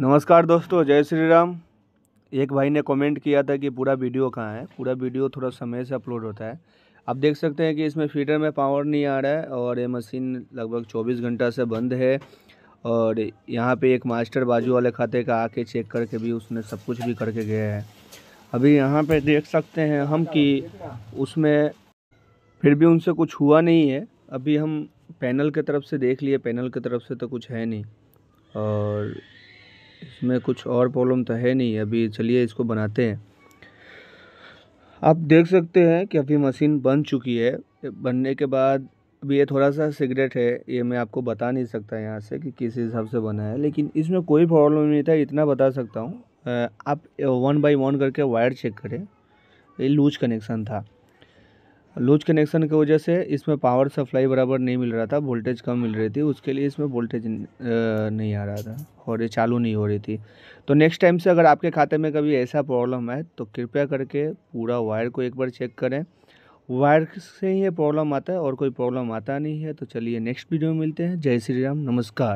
नमस्कार दोस्तों जय श्री राम एक भाई ने कमेंट किया था कि पूरा वीडियो कहाँ है पूरा वीडियो थोड़ा समय से अपलोड होता है आप देख सकते हैं कि इसमें फीडर में पावर नहीं आ रहा है और ये मशीन लगभग 24 घंटा से बंद है और यहाँ पे एक मास्टर बाजू वाले खाते का आके चेक करके भी उसने सब कुछ भी करके गया है अभी यहाँ पर देख सकते हैं हम कि उसमें फिर भी उनसे कुछ हुआ नहीं है अभी हम पैनल की तरफ से देख लिए पैनल की तरफ से तो कुछ है नहीं और इसमें कुछ और प्रॉब्लम तो है नहीं अभी चलिए इसको बनाते हैं आप देख सकते हैं कि अभी मशीन बन चुकी है बनने के बाद अभी ये थोड़ा सा सिगरेट है ये मैं आपको बता नहीं सकता यहाँ से कि किस हिसाब से बना है लेकिन इसमें कोई प्रॉब्लम नहीं था इतना बता सकता हूँ आप वन बाई वन करके वायर चेक करें ये लूज कनेक्शन था लूज कनेक्शन की वजह से इसमें पावर सप्लाई बराबर नहीं मिल रहा था वोल्टेज कम मिल रही थी उसके लिए इसमें वोल्टेज नहीं आ रहा था और ये चालू नहीं हो रही थी तो नेक्स्ट टाइम से अगर आपके खाते में कभी ऐसा प्रॉब्लम है तो कृपया करके पूरा वायर को एक बार चेक करें वायर से ही ये प्रॉब्लम आता है और कोई प्रॉब्लम आता नहीं है तो चलिए नेक्स्ट वीडियो में मिलते हैं जय श्री राम नमस्कार